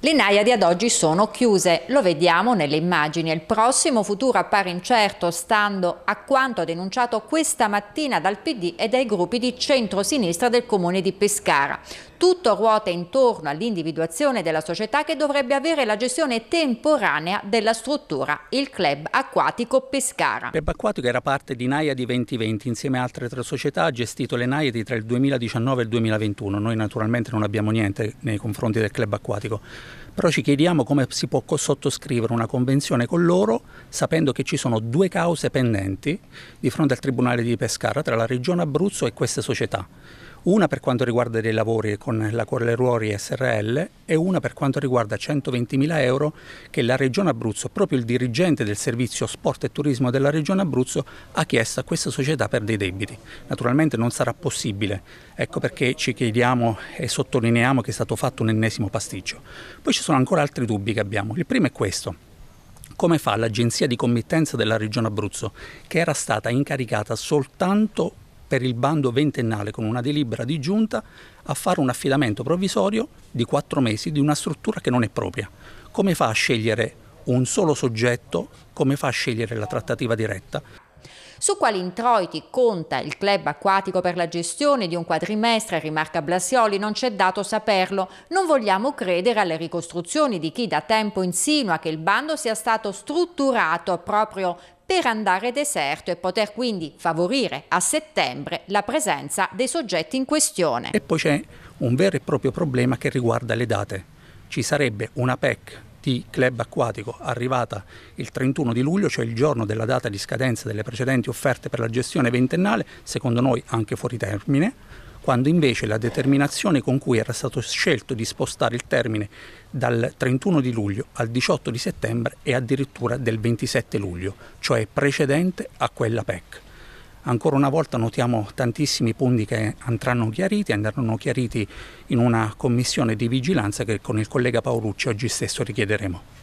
Le Naiadi ad oggi sono chiuse, lo vediamo nelle immagini. Il prossimo futuro appare incerto, stando a quanto denunciato questa mattina dal PD e dai gruppi di centro-sinistra del comune di Pescara. Tutto ruota intorno all'individuazione della società che dovrebbe avere la gestione temporanea della struttura, il club acquatico Pescara. Il club acquatico era parte di Naiadi 2020, insieme a altre tre società ha gestito le Naiadi tra il 2019 e il 2021. Noi naturalmente non abbiamo niente nei confronti del club acquatico, però ci chiediamo come si può sottoscrivere una convenzione con loro sapendo che ci sono due cause pendenti di fronte al Tribunale di Pescara tra la Regione Abruzzo e queste società una per quanto riguarda dei lavori con la Corleruori SRL e una per quanto riguarda 120.000 euro che la Regione Abruzzo, proprio il dirigente del servizio sport e turismo della Regione Abruzzo, ha chiesto a questa società per dei debiti. Naturalmente non sarà possibile, ecco perché ci chiediamo e sottolineiamo che è stato fatto un ennesimo pasticcio. Poi ci sono ancora altri dubbi che abbiamo. Il primo è questo come fa l'agenzia di committenza della Regione Abruzzo, che era stata incaricata soltanto per il bando ventennale con una delibera di giunta a fare un affidamento provvisorio di quattro mesi di una struttura che non è propria. Come fa a scegliere un solo soggetto? Come fa a scegliere la trattativa diretta? Su quali introiti conta il club acquatico per la gestione di un quadrimestre, rimarca Blasioli, non c'è dato saperlo. Non vogliamo credere alle ricostruzioni di chi da tempo insinua che il bando sia stato strutturato proprio per andare deserto e poter quindi favorire a settembre la presenza dei soggetti in questione. E poi c'è un vero e proprio problema che riguarda le date. Ci sarebbe una PEC di club acquatico arrivata il 31 di luglio, cioè il giorno della data di scadenza delle precedenti offerte per la gestione ventennale, secondo noi anche fuori termine, quando invece la determinazione con cui era stato scelto di spostare il termine dal 31 di luglio al 18 di settembre è addirittura del 27 luglio, cioè precedente a quella PEC. Ancora una volta notiamo tantissimi punti che andranno chiariti, andranno chiariti in una commissione di vigilanza che con il collega Paolucci oggi stesso richiederemo.